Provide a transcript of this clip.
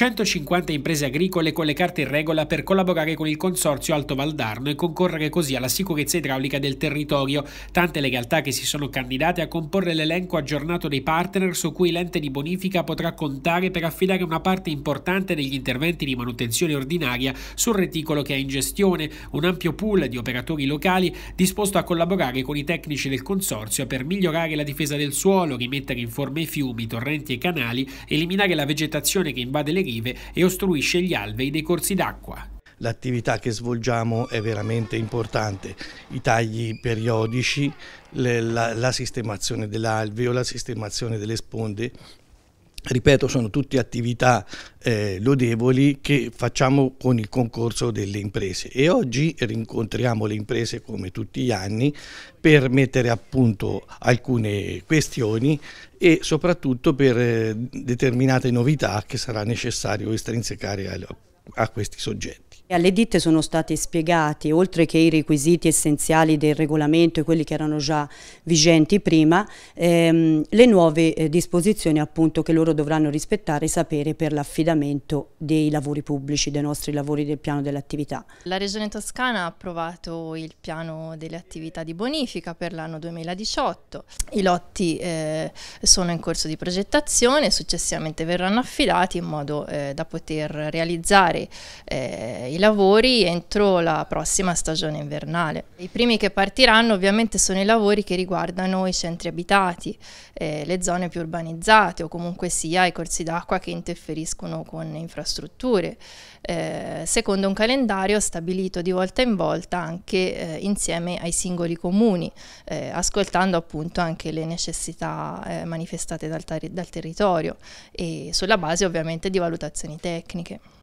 150 imprese agricole con le carte in regola per collaborare con il Consorzio Alto Valdarno e concorrere così alla sicurezza idraulica del territorio, tante le realtà che si sono candidate a comporre l'elenco aggiornato dei partner su cui l'ente di bonifica potrà contare per affidare una parte importante degli interventi di manutenzione ordinaria sul reticolo che è in gestione, un ampio pool di operatori locali disposto a collaborare con i tecnici del Consorzio per migliorare la difesa del suolo, rimettere in forma i fiumi, torrenti e canali, eliminare la vegetazione che invade le rive e ostruisce gli alvei dei corsi d'acqua. L'attività che svolgiamo è veramente importante, i tagli periodici, la, la sistemazione dell'alveo, la sistemazione delle sponde ripeto, sono tutte attività eh, lodevoli che facciamo con il concorso delle imprese e oggi rincontriamo le imprese come tutti gli anni per mettere a punto alcune questioni e soprattutto per eh, determinate novità che sarà necessario estrinsecare a, a questi soggetti alle ditte sono stati spiegati, oltre che i requisiti essenziali del regolamento e quelli che erano già vigenti prima, ehm, le nuove eh, disposizioni appunto che loro dovranno rispettare e sapere per l'affidamento dei lavori pubblici, dei nostri lavori del piano dell'attività. La Regione Toscana ha approvato il piano delle attività di bonifica per l'anno 2018. I lotti eh, sono in corso di progettazione, successivamente verranno affidati in modo eh, da poter realizzare eh, il lavori entro la prossima stagione invernale. I primi che partiranno ovviamente sono i lavori che riguardano i centri abitati, eh, le zone più urbanizzate o comunque sia i corsi d'acqua che interferiscono con infrastrutture, eh, secondo un calendario stabilito di volta in volta anche eh, insieme ai singoli comuni, eh, ascoltando appunto anche le necessità eh, manifestate dal, dal territorio e sulla base ovviamente di valutazioni tecniche.